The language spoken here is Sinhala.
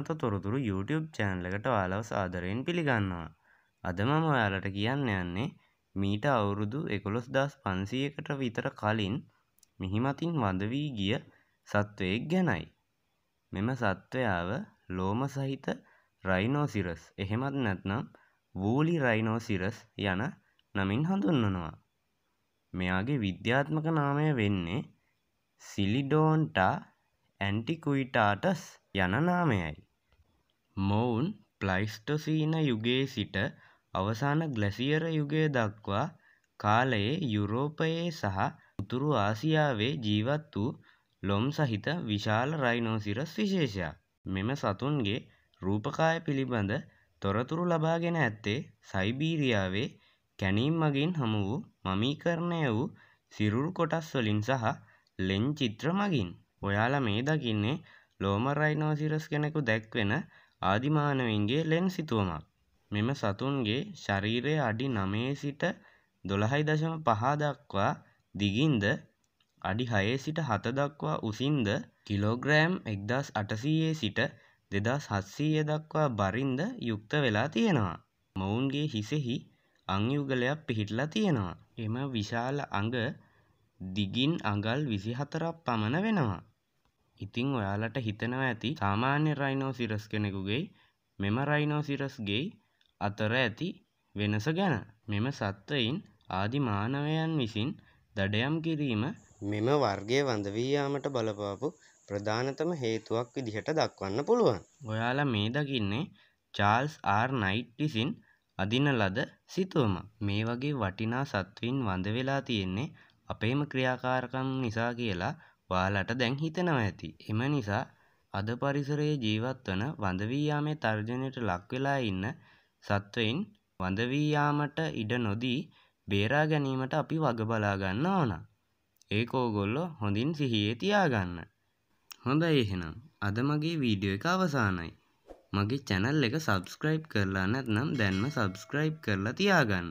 අලුත්මත තොරතුරු YouTube චැනලකට ඔයාලව සාදරයෙන් පිළිගන්නවා. අද මම ඔයාලට කියන්න යන්නේ මීට අවුරුදු එකොළොස් දස් පන්සියකට විතර කලින් මිහිමතින් වඳවී ගිය සත්වයෙක් ගැනයි. මෙම සත්වයාව ලෝම සහිත රයිනෝසිරස් එහෙමත් නැත්නම් වූලි රයිනෝසිරස් යන නමින් හඳුන්වනවා. මෙයාගේ විද්‍යාත්මක නාමය වෙන්නේ සිලිඩෝන්ටා ඇන්ටිකුයිටාටස් යන නාමයයි. මොවුන් ප්ලයිස්ටොසීන යුගයේ සිට අවසාන ග්ලැසියර යුගය දක්වා කාලයේ යුරෝපයේ සහ උතුරු ආසියාවේ ජීවත් වූ ලොම් සහිත විශාල රයිනෝසිරස් විශේෂයක්. මෙම සතුන්ගේ රූපකාය පිළිබඳ තොරතුරු ලබාගෙන ඇත්තේ සයිබීරියාවේ කැනීම් මගින් හමු වූ මමීකරණය වූ සිරුරු කොටස් වලින් සහ ලෙන් චිත්‍ර මගින්. ඔයාලා මේ දකින්නේ ලෝම රයිනෝසිරස් කෙනෙකු දැක්වෙන ආදිමානවයින්ගේ ලෙන් සිතුවමක්. මෙම සතුන්ගේ ශරීරය අඩි නමේ සිට දොළහයි දශම පහදක්වා දිගින්ද අඩි හයේ සිට හතදක්වා උසින්ද කිලෝග්‍රෑම් එක්දස් අටසීයේ සිට දෙදස් හත්සීය දක්වා බරින්ද යුක්ත වෙලා තියෙනවා. මොවුන්ගේ හිසෙහි අංයුගලයක් පිහිටලා තියෙනවා. එම විශාල අඟ දිගින් අඟල් විසිහතරක් පමණ වෙනවා. ඉතිං ඔයාලට හිතනවා ඇති සාමාන්‍ය රයිනෝසිරස් කෙනෙකුගේ මෙම රයිනෝසිරස්ගේ අතර ඇති වෙනස ගැන මෙම සත්වයින් ආදි මානවයන් විසින් දඩයම් කිරීම මෙම වර්ගය වඳවීයාමට බලපාපු ප්‍රධානතම හේතුවක් විදිහට දක්වන්න පුළුවන්. ඔයාලා මේ දකින්නේ චාල්ස් ආර් නයිට් විසින් අදින ලද සිතුවම මේ වගේ වටිනා සත්වයින් වඳ වෙලා තියෙන්නේ අපේම ක්‍රියාකාරකම් නිසා කියලා ඔයාලට දැන් හිතෙනවා ඇති. එම නිසා අද පරිසරයේ ජීවත් වන වඳවී යාමේ තර්ජනයට ලක්වෙලා ඉන්න සත්වයින් වඳවී යාමට ඉඩ නොදී බේරා ගැනීමට අපි වග බලා ගන්න ඕන. ඒක ඕගොල්ලෝ හොඳින් සිහියේ තියාගන්න. හොඳයි එහෙනම් අද මගේ වීඩියෝ එක අවසానයි. මගේ channel එක subscribe කරලා නැත්නම් දැන්ම subscribe කරලා තියාගන්න.